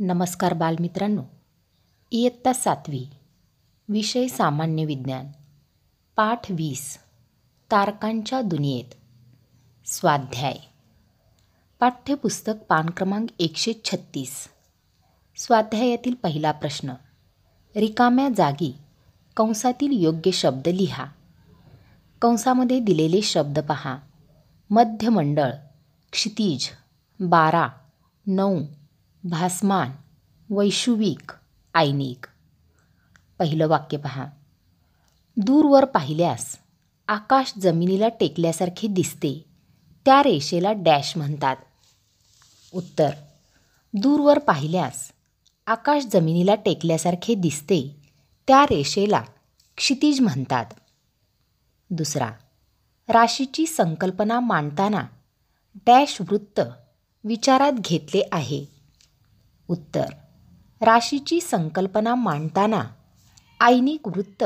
नमस्कार बालमित्रांनो इयत्ता सातवी विषय सामान्य विज्ञान पाठ वीस तारकांच्या दुनियेत स्वाध्याय पाठ्यपुस्तक पान क्रमांक एकशे छत्तीस स्वाध्यायातील पहिला प्रश्न रिकाम्या जागी कंसातील योग्य शब्द लिहा कंसामध्ये दिलेले शब्द पहा मध्यमंडळ क्षितिज बारा नऊ भासमान वैशुविक आयनिक पहिलं वाक्य पहा दूरवर पाहिल्यास आकाश जमिनीला टेकल्यासारखे दिसते त्या रेषेला डॅश म्हणतात उत्तर दूरवर पाहिल्यास आकाश जमिनीला टेकल्यासारखे दिसते त्या रेषेला क्षितिज म्हणतात दुसरा राशीची संकल्पना मांडताना डॅश वृत्त विचारात घेतले आहे उत्तर राशीची संकल्पना मांडताना आयनिक वृत्त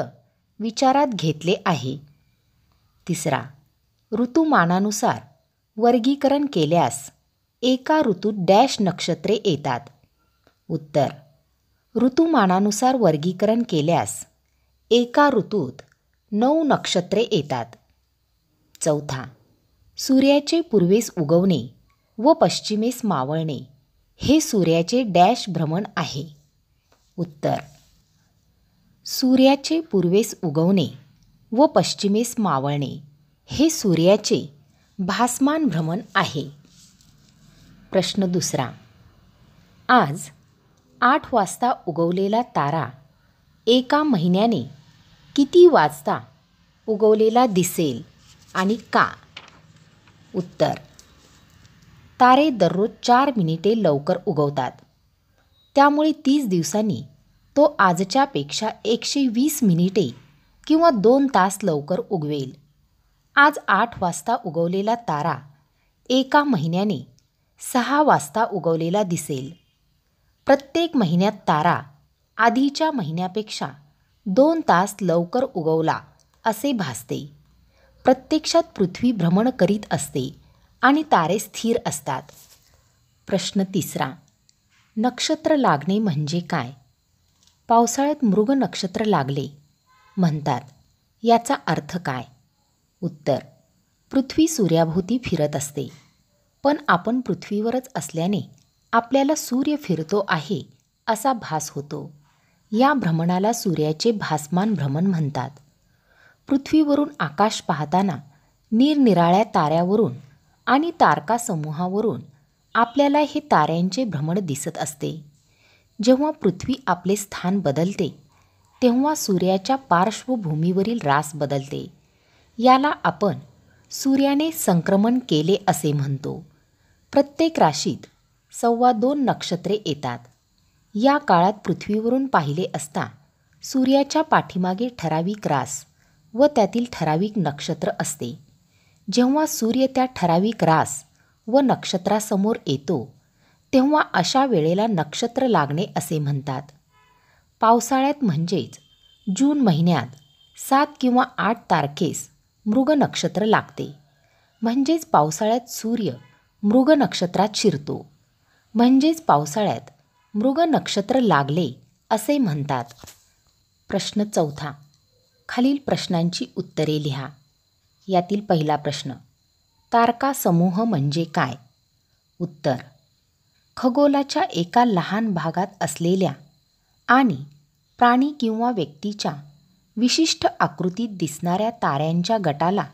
विचारात घेतले आहे तिसरा ऋतुमानानुसार वर्गीकरण केल्यास एका ऋतूत डॅश नक्षत्रे येतात उत्तर ऋतुमानानुसार वर्गीकरण केल्यास एका ऋतूत नऊ नक्षत्रे येतात चौथा सूर्याचे पूर्वेस उगवणे व पश्चिमेस मावळणे हे सूर्याचे डॅश भ्रमण आहे उत्तर सूर्याचे पूर्वेस उगवणे व पश्चिमेस मावळणे हे सूर्याचे भासमान भ्रमण आहे प्रश्न दुसरा आज आठ वाजता उगवलेला तारा एका महिन्याने किती वाजता उगवलेला दिसेल आणि का उत्तर तारे दररोज चार मिनिटे लवकर उगवतात त्यामुळे तीस दिवसांनी तो आजच्यापेक्षा एकशे वीस मिनिटे किंवा दोन तास लवकर उगवेल आज आठ वाजता उगवलेला तारा एका महिन्याने सहा वाजता उगवलेला दिसेल प्रत्येक महिन्यात तारा आधीच्या महिन्यापेक्षा दोन तास लवकर उगवला असे भासते प्रत्यक्षात पृथ्वी भ्रमण करीत असते आणि तारे स्थिर असतात प्रश्न तिसरा नक्षत्र लागणे म्हणजे काय पावसाळ्यात मृग नक्षत्र लागले म्हणतात याचा अर्थ काय उत्तर पृथ्वी सूर्याभोवती फिरत असते पण आपण पृथ्वीवरच असल्याने आपल्याला सूर्य फिरतो आहे असा भास होतो या भ्रमणाला सूर्याचे भासमान भ्रमण म्हणतात पृथ्वीवरून आकाश पाहताना निरनिराळ्या ताऱ्यावरून आणि तारकासमूहावरून आपल्याला हे ताऱ्यांचे भ्रमण दिसत असते जेव्हा पृथ्वी आपले स्थान बदलते तेव्हा सूर्याच्या पार्श्वभूमीवरील रास बदलते याला आपण सूर्याने संक्रमण केले असे म्हणतो प्रत्येक राशीत सव्वा दोन नक्षत्रे येतात या काळात पृथ्वीवरून पाहिले असता सूर्याच्या पाठीमागे ठराविक रास व त्यातील ठराविक नक्षत्र असते जेव्हा सूर्य त्या ठराविक रास व नक्षत्रासमोर येतो तेव्हा अशा वेळेला नक्षत्र लागणे असे म्हणतात पावसाळ्यात म्हणजेच जून महिन्यात सात किंवा आठ तारखेस मृग नक्षत्र लागते म्हणजेच पावसाळ्यात सूर्य मृग नक्षत्रात शिरतो म्हणजेच पावसाळ्यात मृग नक्षत्र लागले असे म्हणतात प्रश्न चौथा खालील प्रश्नांची उत्तरे लिहा यातील पहिला प्रश्न तारका समूह म्हणजे काय उत्तर खगोलाच्या एका लहान भागात असलेल्या आणि प्राणी किंवा व्यक्तीच्या विशिष्ट आकृतीत दिसणाऱ्या ताऱ्यांच्या गटाला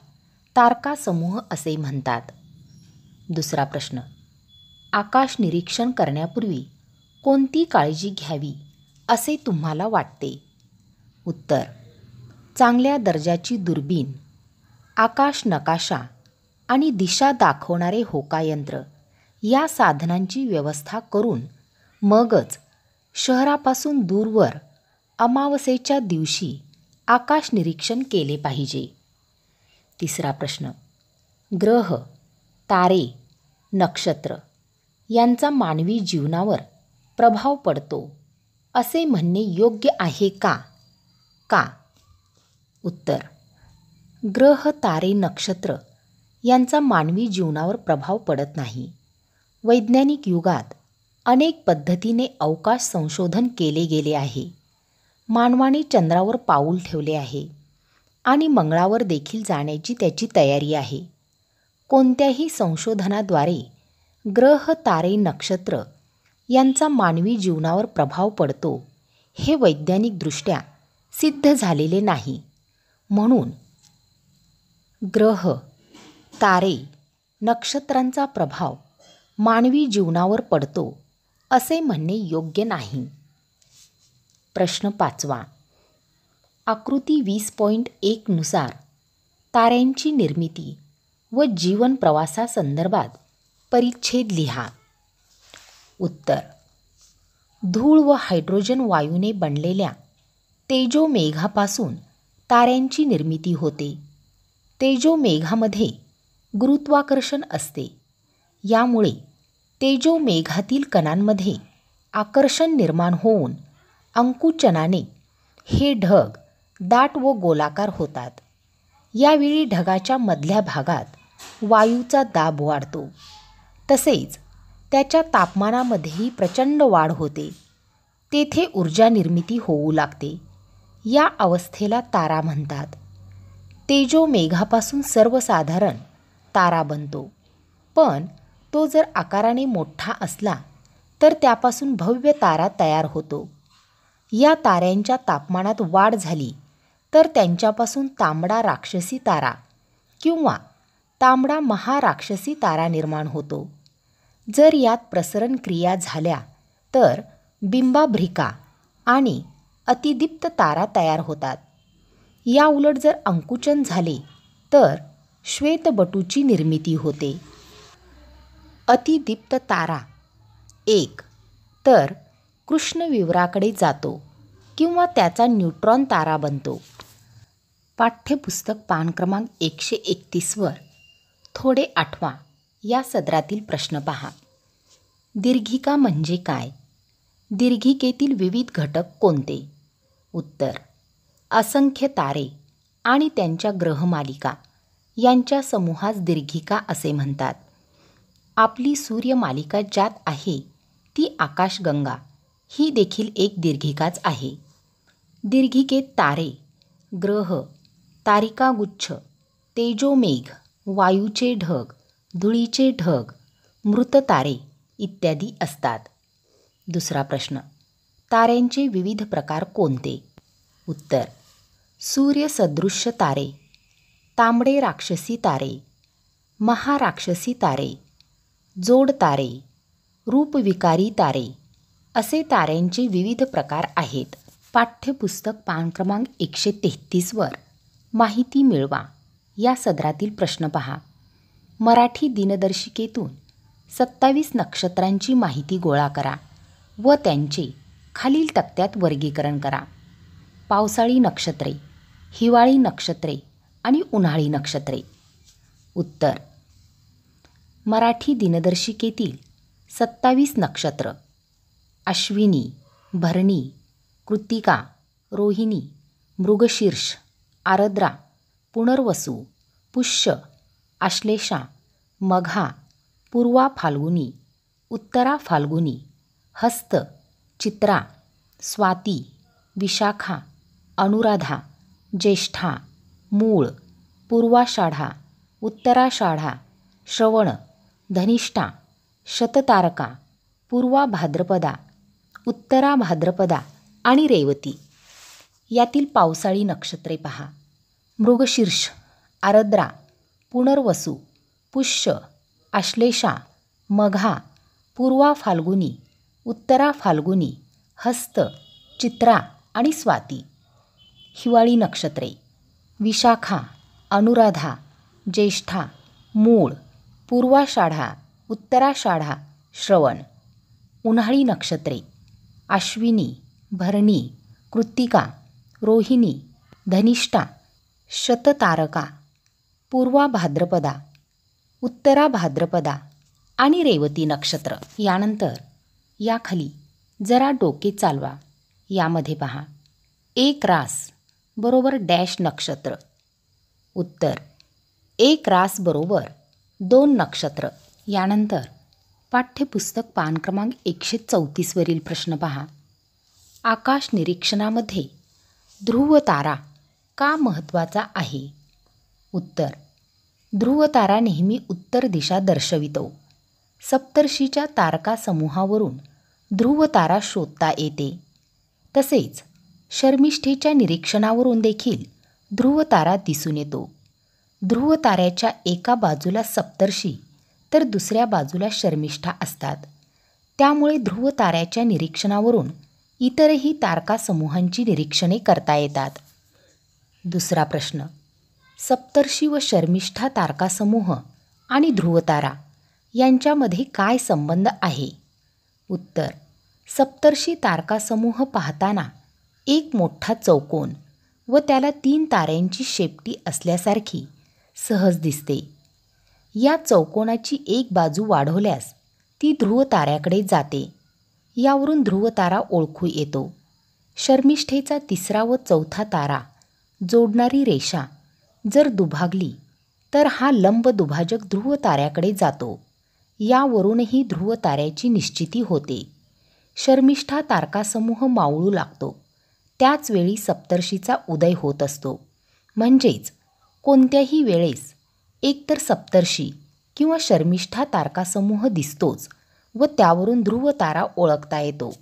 तारका समूह असे म्हणतात दुसरा प्रश्न आकाश निरीक्षण करण्यापूर्वी कोणती काळजी घ्यावी असे तुम्हाला वाटते उत्तर चांगल्या दर्जाची दुर्बीन, आकाश नकाशा आणि दिशा दाखवणारे होकायंत्र या साधनांची व्यवस्था करून मगच शहरापासून दूरवर अमावस्येच्या दिवशी आकाश निरीक्षण केले पाहिजे तिसरा प्रश्न ग्रह तारे नक्षत्र यांचा मानवी जीवनावर प्रभाव पडतो असे म्हणणे योग्य आहे का का उत्तर ग्रह तारे नक्षत्र यांचा मानवी जीवनावर प्रभाव पडत नाही वैज्ञानिक युगात अनेक पद्धतीने अवकाश संशोधन केले गेले आहे मानवाने चंद्रावर पाऊल ठेवले आहे आणि मंगळावर देखील जाण्याची त्याची तयारी आहे कोणत्याही संशोधनाद्वारे ग्रह तारे नक्षत्र यांचा मानवी जीवनावर प्रभाव पडतो हे वैज्ञानिकदृष्ट्या सिद्ध झालेले नाही म्हणून ग्रह तारे नक्षत्रांचा प्रभाव मानवी जीवनावर पडतो असे म्हणणे योग्य नाही प्रश्न पाचवा आकृती वीस पॉईंट एकनुसार ताऱ्यांची निर्मिती व जीवन प्रवासासंदर्भात परिच्छेद लिहा उत्तर धूळ व हायड्रोजन वायूने बनलेल्या तेजोमेघापासून ताऱ्यांची निर्मिती होते तेजो मेघामध्ये गुरुत्वाकर्षण असते यामुळे मेघातील कणांमध्ये आकर्षण निर्माण होऊन अंकुचनाने हे ढग दाट व गोलाकार होतात यावेळी ढगाच्या मधल्या भागात वायूचा दाब वाढतो तसेच त्याच्या तापमानामध्येही प्रचंड वाढ होते तेथे ऊर्जा निर्मिती होऊ लागते या अवस्थेला तारा म्हणतात तेजो मेघापासून सर्वसाधारण तारा बनतो पण तो जर आकाराने मोठा असला तर त्यापासून भव्य तारा तयार होतो या ताऱ्यांच्या तापमानात वाढ झाली तर त्यांच्यापासून तांबडा राक्षसी तारा किंवा तांबडा महाराक्षसी तारा निर्माण होतो जर यात प्रसरण क्रिया झाल्या तर बिंबाभ्रिका आणि अतिदीप्त तारा तयार होतात या उलट जर अंकुचन झाले तर श्वेतबटूची निर्मिती होते अतिदीप्त तारा एक तर कृष्णविवराकडे जातो किंवा त्याचा न्यूट्रॉन तारा बनतो पाठ्यपुस्तक पान क्रमांक एकशे एकतीसवर थोडे आठवा या सदरातील प्रश्न पहा दीर्घिका म्हणजे काय दीर्घिकेतील विविध घटक कोणते उत्तर असंख्य तारे आणि त्यांच्या ग्रहमालिका यांच्या समूहास दीर्घिका असे म्हणतात आपली सूर्यमालिका ज्यात आहे ती आकाशगंगा ही देखील एक दीर्घिकाच आहे दीर्घिकेत तारे ग्रह तारिकागुच्छ तेजोमेघ वायूचे ढग धुळीचे ढग मृत तारे इत्यादी असतात दुसरा प्रश्न ताऱ्यांचे विविध प्रकार कोणते उत्तर सूर्यसदृश्य तारे तांबडे राक्षसी तारे महाराक्षसी तारे जोड तारे रूपविकारी तारे असे ताऱ्यांचे विविध प्रकार आहेत पाठ्यपुस्तक पान क्रमांक एकशे तेहतीसवर माहिती मिळवा या सदरातील प्रश्न पहा मराठी दिनदर्शिकेतून सत्तावीस नक्षत्रांची माहिती गोळा करा व त्यांचे खालील तक्त्यात वर्गीकरण करा पावसाळी नक्षत्रे हिवाळी नक्षत्रे आणि उन्हाळी नक्षत्रे उत्तर मराठी दिनदर्शिकेतील सत्तावीस नक्षत्र अश्विनी भरणी कृतिका रोहिणी मृगशीर्ष आरद्रा पुनर्वसू पुष्य आश्लेषा मघा पूर्वा फाल्गुनी उत्तरा फाल्गुनी हस्त चित्रा स्वाती विशाखा अनुराधा ज्येष्ठा मूळ पूर्वाषाढा उत्तराषाढा श्रवण धनिष्ठा शततारका पूर्वा भाद्रपदा उत्तरा भाद्रपदा आणि रेवती यातील पावसाळी नक्षत्रे पहा मृगशीर्ष आरद्रा पुनर्वसू पुष्य आश्लेषा मघा पूर्वा फाल्गुनी उत्तरा फाल्गुनी हस्त चित्रा आणि स्वाती हिवाळी नक्षत्रे विशाखा अनुराधा ज्येष्ठा मूळ पूर्वाषाढा उत्तराषाढा श्रवण उन्हाळी नक्षत्रे अश्विनी, भरणी कृत्तिका रोहिणी धनिष्ठा शततारका पूर्वा भाद्रपदा उत्तरा भाद्रपदा आणि रेवती नक्षत्र यानंतर याखाली जरा डोके चालवा यामध्ये पहा एक रास बरोबर डॅश नक्षत्र उत्तर एक रास बरोबर दोन नक्षत्र यानंतर पाठ्यपुस्तक पान क्रमांक एकशे चौतीसवरील प्रश्न पहा आकाश निरीक्षणामध्ये ध्रुव तारा का महत्त्वाचा आहे उत्तर ध्रुव तारा नेहमी उत्तर दिशा दर्शवितो सप्तर्षीच्या तारका समूहावरून ध्रुवतारा शोधता येते तसेच शर्मिष्ठेच्या निरीक्षणावरून देखील ध्रुवतारा दिसून येतो ध्रुव ताऱ्याच्या एका बाजूला सप्तर्षी तर दुसऱ्या बाजूला शर्मिष्ठा असतात त्यामुळे ध्रुव ताऱ्याच्या निरीक्षणावरून इतरही तारकासमूहांची निरीक्षणे करता येतात दुसरा प्रश्न सप्तर्षी व शर्मिष्ठा तारकासमूह आणि ध्रुवतारा यांच्यामध्ये काय संबंध आहे उत्तर सप्तर्षी तारकासमूह पाहताना एक मोठा चौकोन व त्याला तीन ताऱ्यांची शेपटी असल्यासारखी सहज दिसते या चौकोनाची एक बाजू वाढवल्यास ती ध्रुव ताऱ्याकडे जाते यावरून ध्रुव तारा ओळखू येतो शर्मिष्ठेचा तिसरा व चौथा तारा जोडणारी रेषा जर दुभागली तर हा लंब दुभाजक ध्रुव ताऱ्याकडे जातो यावरूनही ध्रुव ताऱ्याची निश्चिती होते शर्मिष्ठा तारकासमूह मावळू लागतो त्याच वेळी सप्तर्षीचा उदय होत असतो म्हणजेच कोणत्याही वेळेस एकतर सप्तर्षी किंवा शर्मिष्ठा तारकासमूह दिसतोच व त्यावरून ध्रुव तारा ओळखता येतो